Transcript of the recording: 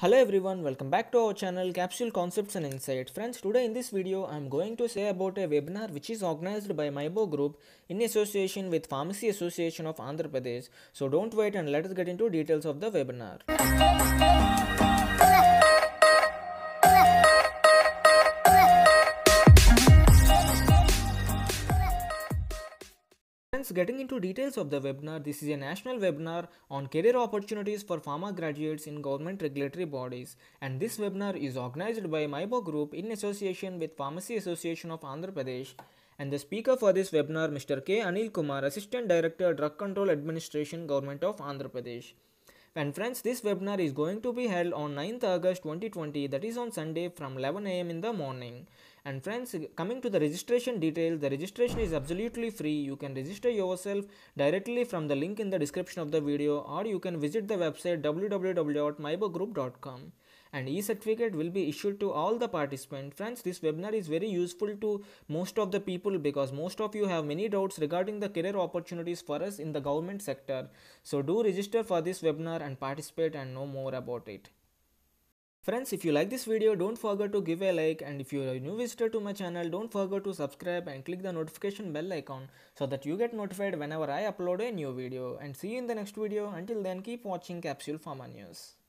Hello everyone, welcome back to our channel Capsule Concepts and Insight. Friends, today in this video, I am going to say about a webinar which is organized by MyBo Group in association with Pharmacy Association of Andhra Pradesh. So don't wait and let us get into details of the webinar. Friends, getting into details of the webinar, this is a national webinar on career opportunities for pharma graduates in government regulatory bodies. And this webinar is organized by MyBo Group in association with Pharmacy Association of Andhra Pradesh. And the speaker for this webinar, Mr. K. Anil Kumar, Assistant Director, Drug Control Administration, Government of Andhra Pradesh. And friends, this webinar is going to be held on 9th August 2020, that is on Sunday from 11 am in the morning. And friends, coming to the registration details, the registration is absolutely free. You can register yourself directly from the link in the description of the video or you can visit the website www.mybogroup.com and e-certificate will be issued to all the participants. Friends, this webinar is very useful to most of the people because most of you have many doubts regarding the career opportunities for us in the government sector. So do register for this webinar and participate and know more about it. Friends, if you like this video, don't forget to give a like and if you are a new visitor to my channel, don't forget to subscribe and click the notification bell icon so that you get notified whenever I upload a new video. And see you in the next video. Until then, keep watching Capsule Pharma News.